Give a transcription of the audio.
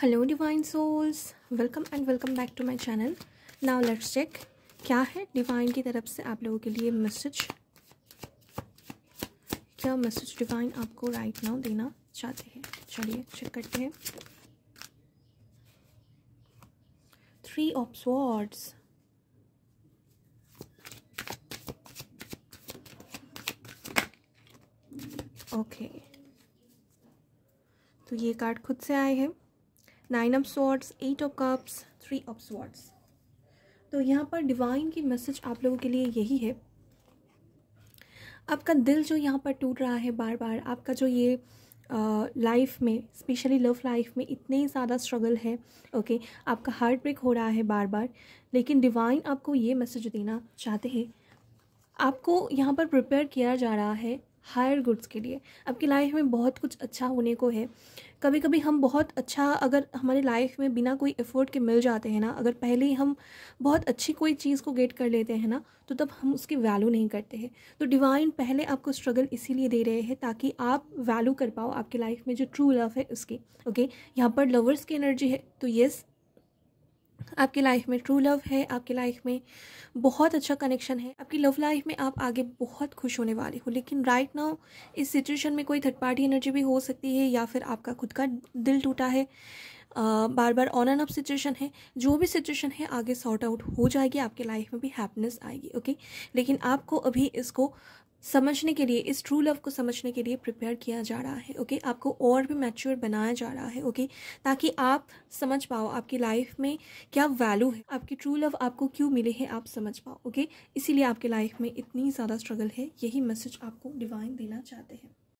Hello divine souls welcome and welcome back to my channel now let's check क्या है divine की तरफ से आप लोगों के लिए मैसेज क्या मैसेज डिवाइन आपको राइट नाउ देना चाहते हैं चलिए चेक करते हैं थ्री ऑफ स्वॉर्ड्स ओके तो ये कार्ड खुद से आए हैं nine of swords eight of cups three of swords तो यहाँ पर डिवाइन की मैसेज आप लोगों के लिए यही है आपका दिल जो यहाँ पर टूट रहा है बार बार आपका जो ये लाइफ में स्पेशली लव लाइफ में इतने ज़्यादा स्ट्रगल है ओके okay? आपका हार्ट ब्रेक हो रहा है बार बार लेकिन डिवाइन आपको ये मैसेज देना चाहते हैं आपको यहाँ पर प्रिपेयर किया जा रहा है हायर गुड्स के लिए आपकी लाइफ में बहुत कुछ अच्छा होने को है कभी कभी हम बहुत अच्छा अगर हमारी लाइफ में बिना कोई एफर्ट के मिल जाते हैं ना अगर पहले ही हम बहुत अच्छी कोई चीज़ को गेट कर लेते हैं ना तो तब हम उसकी वैल्यू नहीं करते हैं तो डिवाइन पहले आपको स्ट्रगल इसीलिए दे रहे हैं ताकि आप वैल्यू कर पाओ आपकी लाइफ में जो ट्रू लव है उसकी ओके यहाँ पर लवर्स की एनर्जी है तो येस आपकी लाइफ में ट्रू लव है आपकी लाइफ में बहुत अच्छा कनेक्शन है आपकी लव लाइफ में आप आगे बहुत खुश होने वाले हो लेकिन राइट नाउ इस सिचुएशन में कोई थर्ड पार्टी एनर्जी भी हो सकती है या फिर आपका खुद का दिल टूटा है आ, बार बार ऑन एंड ऑफ सिचुएशन है जो भी सिचुएशन है आगे सॉर्ट आउट हो जाएगी आपके लाइफ में भी हैप्पीनेस आएगी ओके लेकिन आपको अभी इसको समझने के लिए इस ट्रू लव को समझने के लिए प्रिपेयर किया जा रहा है ओके आपको और भी मैच्योर बनाया जा रहा है ओके ताकि आप समझ पाओ आपकी लाइफ में क्या वैल्यू है आपकी ट्रू लव आपको क्यों मिले हैं आप समझ पाओ ओके इसीलिए आपके लाइफ में इतनी ज़्यादा स्ट्रगल है यही मैसेज आपको डिवाइन देना चाहते हैं